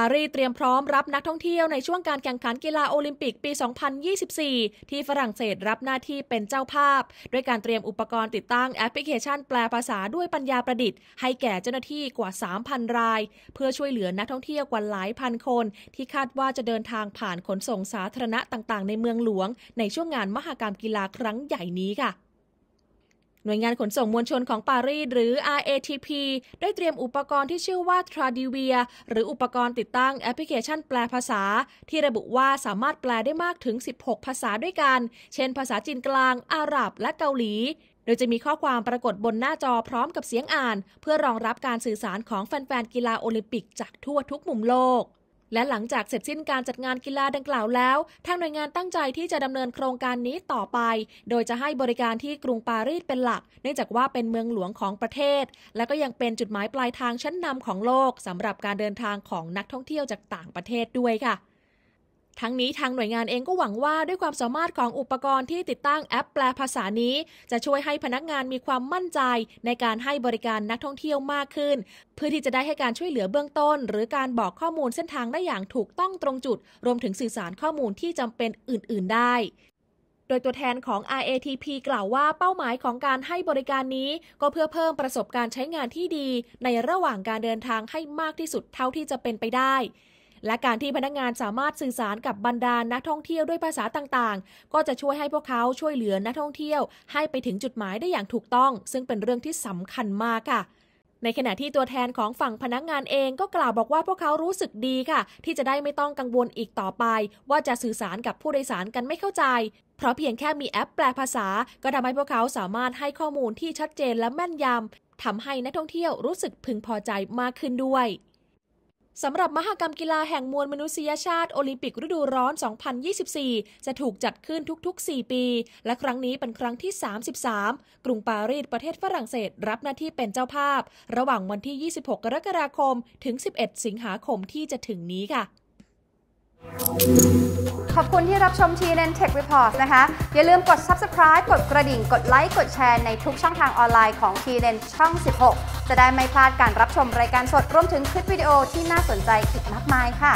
ปารีสเตรียมพร้อมรับนักท่องเที่ยวในช่วงการแข่งขันกีฬาโอลิมปิกปี 2024 ที่ฝรั่งเศสรับหน้าที่เป็นเจ้าภาพ ด้วยการเตรียมอุปกรณ์ติดตั้งแอปพลิเคชันแปลภาษาด้วยปัญญาประดิษฐ์ให้แก่เจ้าหน้าที่กว่า 3,000 ราย เพื่อช่วยเหลือนักท่องเที่ยวกว่าหลายพันคนที่คาดว่าจะเดินทางผ่านขนส่งสาธารณะต่างๆ ในเมืองหลวง ในช่วงงานมหกรรมกีฬาครั้งใหญ่นี้ค่ะหน่วยงานขนส่งมวลชนของปารีสหรือ RATP ได้เตรียมอุปกรณ์ที่ชื่อว่า Tradivia หรืออุปกรณ์ติดตั้งแอปพลิเคชันแปลภาษา ที่ระบุว่าสามารถแปลได้มากถึง 16 ภาษาด้วยกัน เช่น ภาษาจีนกลาง อาหรับ และเกาหลี โดยจะมีข้อความปรากฏบนหน้าจอพร้อมกับเสียงอ่าน เพื่อรองรับการสื่อสารของแฟนๆ กีฬาโอลิมปิก จากทั่วทุกมุมโลกและหลังจากเสร็จสิ้นการจัดงานกีฬาดังกล่าวแล้ว ทางหน่วยงานตั้งใจที่จะดำเนินโครงการนี้ต่อไป โดยจะให้บริการที่กรุงปารีสเป็นหลัก เนื่องจากว่าเป็นเมืองหลวงของประเทศ และก็ยังเป็นจุดหมายปลายทางชั้นนำของโลก สำหรับการเดินทางของนักท่องเที่ยวจากต่างประเทศด้วยค่ะทั้งนี้ทางหน่วยงานเองก็หวังว่าด้วยความสามารถของอุปกรณ์ที่ติดตั้งแอปแปลภาษานี้ จะช่วยให้พนักงานมีความมั่นใจในการให้บริการนักท่องเที่ยวมากขึ้น เพื่อที่จะได้ให้การช่วยเหลือเบื้องต้น หรือการบอกข้อมูลเส้นทางได้อย่างถูกต้องตรงจุด รวมถึงสื่อสารข้อมูลที่จำเป็นอื่นๆได้ โดยตัวแทนของ RATP กล่าวว่าเป้าหมายของการให้บริการนี้ก็เพื่อเพิ่มประสบการณ์ใช้งานที่ดี ในระหว่างการเดินทางให้มากที่สุดเท่าที่จะเป็นไปได้และการที่พนักงานสามารถสื่อสารกับบรรดานักท่องเที่ยวด้วยภาษาต่างๆ ก็จะช่วยให้พวกเขาช่วยเหลือนักท่องเที่ยว ให้ไปถึงจุดหมายได้อย่างถูกต้อง ซึ่งเป็นเรื่องที่สำคัญมากค่ะ ในขณะที่ตัวแทนของฝั่งพนักงานเองก็กล่าวบอกว่าพวกเขารู้สึกดีค่ะ ที่จะได้ไม่ต้องกังวลอีกต่อไป ว่าจะสื่อสารกับผู้โดยสารกันไม่เข้าใจ เพราะเพียงแค่มีแอปแปลภาษา ก็ทำให้พวกเขาสามารถให้ข้อมูลที่ชัดเจนและแม่นยำทำให้นักท่องเที่ยวรู้สึกพึงพอใจมากขึ้นด้วยสำหรับมหกรรมกีฬาแห่งมวลมนุษยชาติโอลิมปิกฤดูร้อน 2024 จะถูกจัดขึ้นทุกๆ 4 ปี และครั้งนี้เป็นครั้งที่ 33 กรุงปารีสประเทศฝรั่งเศสรับหน้าที่เป็นเจ้าภาพ ระหว่างวันที่ 26 กรกฎาคมถึง 11 สิงหาคมที่จะถึงนี้ค่ะขอบคุณที่รับชมทีเน Tech Report นะคะ อย่าลืมกด subscribe กดกระดิ่งกดไลค์กดแชร์ ในทุกช่องทางออนไลน์ของทีเ n นช่อง 16 จะได้ไม่พลาดการรับชมรายการสดรวมถึงคลิปวิดีโอที่น่าสนใจอีกมากมายค่ะ